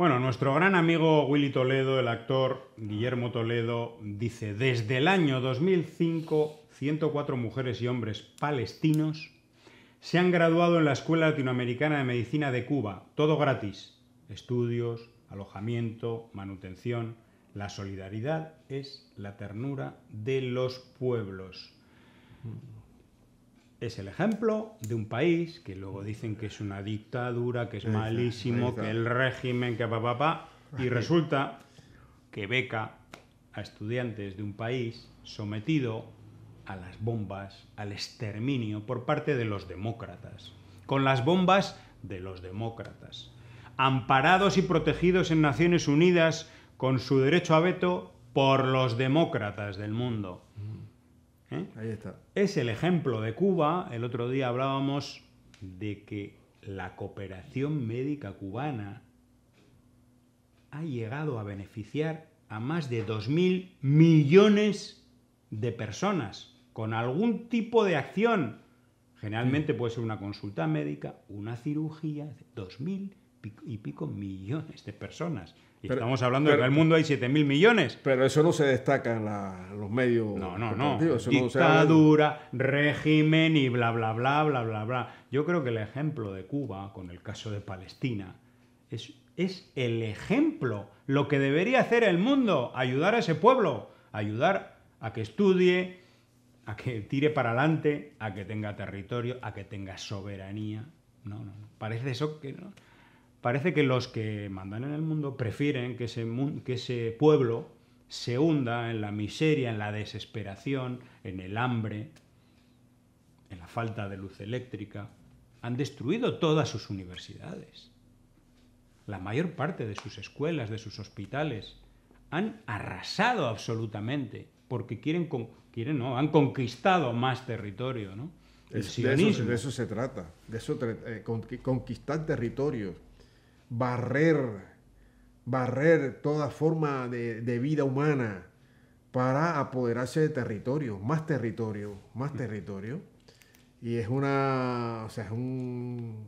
Bueno, nuestro gran amigo Willy Toledo, el actor Guillermo Toledo, dice, desde el año 2005, 104 mujeres y hombres palestinos se han graduado en la Escuela Latinoamericana de Medicina de Cuba, todo gratis, estudios, alojamiento, manutención. La solidaridad es la ternura de los pueblos es el ejemplo de un país que luego dicen que es una dictadura, que es malísimo, que el régimen, que papá, papá, y resulta que beca a estudiantes de un país sometido a las bombas, al exterminio por parte de los demócratas, con las bombas de los demócratas, amparados y protegidos en Naciones Unidas con su derecho a veto por los demócratas del mundo ¿Eh? Es el ejemplo de Cuba. El otro día hablábamos de que la cooperación médica cubana ha llegado a beneficiar a más de 2.000 millones de personas con algún tipo de acción. Generalmente puede ser una consulta médica, una cirugía, 2.000 y pico millones de personas. Y estamos hablando de que en el mundo hay 7.000 mil millones. Pero eso no se destaca en los medios. No, no, no. Dictadura, régimen y bla, bla, bla, bla, bla, bla. Yo creo que el ejemplo de Cuba, con el caso de Palestina, es, es el ejemplo. Lo que debería hacer el mundo, ayudar a ese pueblo, ayudar a que estudie, a que tire para adelante, a que tenga territorio, a que tenga soberanía. No, no, no. Parece eso que no parece que los que mandan en el mundo prefieren que ese, pueblo se hunda en la miseria, en la desesperación, en el hambre, en la falta de luz eléctrica. Han destruido todas sus universidades, la mayor parte de sus escuelas, de sus hospitales. Han arrasado absolutamente porque quieren, con quieren no, han conquistado más territorio, ¿no? El de, eso, se trata, de eso, eh, conquistar territorios barrer, barrer toda forma de, vida humana para apoderarse de territorio, más territorio, más territorio. Y es una, o sea, es un,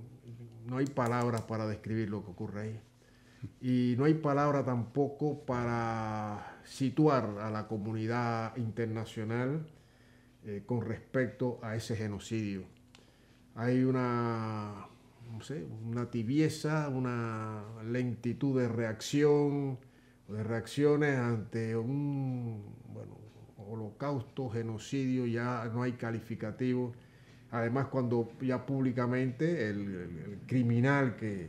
no hay palabras para describir lo que ocurre ahí. Y no hay palabra tampoco para situar a la comunidad internacional eh, con respecto a ese genocidio. Hay una una tibieza, una lentitud de reacción, de reacciones ante un holocausto, genocidio, ya no hay calificativo. Además, cuando ya públicamente el, criminal que,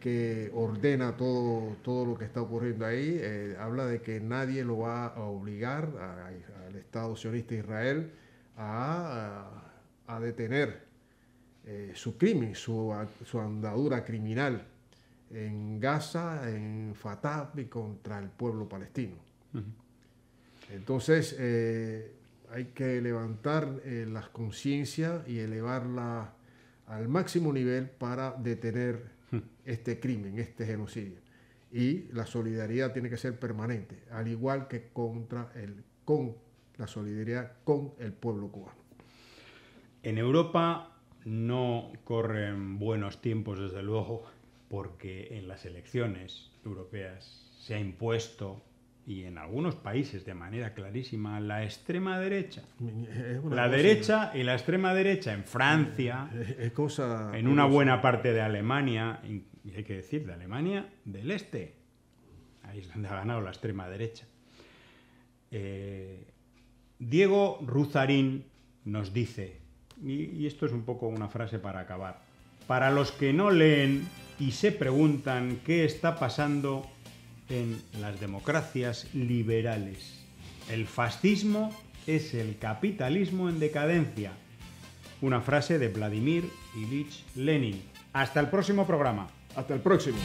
que ordena todo, todo lo que está ocurriendo ahí, eh, habla de que nadie lo va a obligar al Estado sionista Israel a detener eh, su crimen, su, andadura criminal en Gaza, en Fatah y contra el pueblo palestino. Entonces, eh, hay que levantar la eh, las conciencias y elevarla al máximo nivel para detener este crimen, este genocidio. Y la solidaridad tiene que ser permanente, al igual que contra el, con la solidaridad con el pueblo cubano. En Europa no corren buenos tiempos, desde luego, porque en las elecciones europeas se ha impuesto y en algunos países de manera clarísima la extrema derecha. Mm, eh, la derecha y la extrema derecha en Francia, eh, eh, en una buena parte de Alemania, y hay que decir de Alemania del Este. Ahí es donde ha ganado la extrema derecha. Diego Ruzarín nos dice y, esto es un poco una frase para acabar. Para los que no leen y se preguntan qué está pasando en las democracias liberales. El fascismo es el capitalismo en decadencia. Una frase de Vladimir Ilich Lenin. Hasta el próximo programa. Hasta el próximo.